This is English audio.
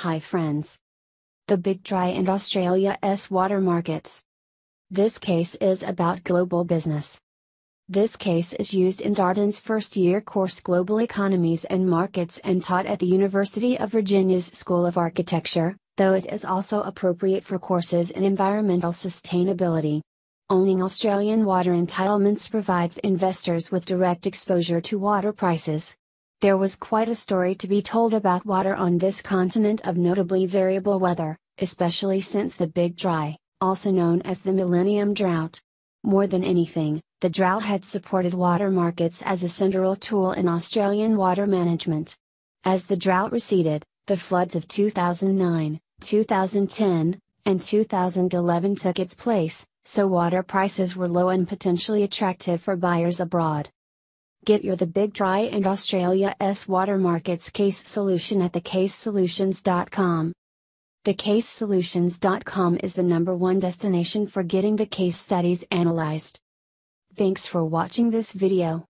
Hi friends. The Big Dry and Australia's water markets. This case is about global business. This case is used in Darden's first year course Global Economies and Markets and taught at the University of Virginia's School of Architecture, though it is also appropriate for courses in environmental sustainability. Owning Australian water entitlements provides investors with direct exposure to water prices, there was quite a story to be told about water on this continent of notably variable weather, especially since the Big Dry, also known as the Millennium Drought. More than anything, the drought had supported water markets as a central tool in Australian water management. As the drought receded, the floods of 2009, 2010, and 2011 took its place, so water prices were low and potentially attractive for buyers abroad. Get your The Big dry and Australia's Water Markets Case Solution at thecasesolutions.com. Thecasesolutions.com is the number one destination for getting the case studies analyzed. Thanks for watching this video.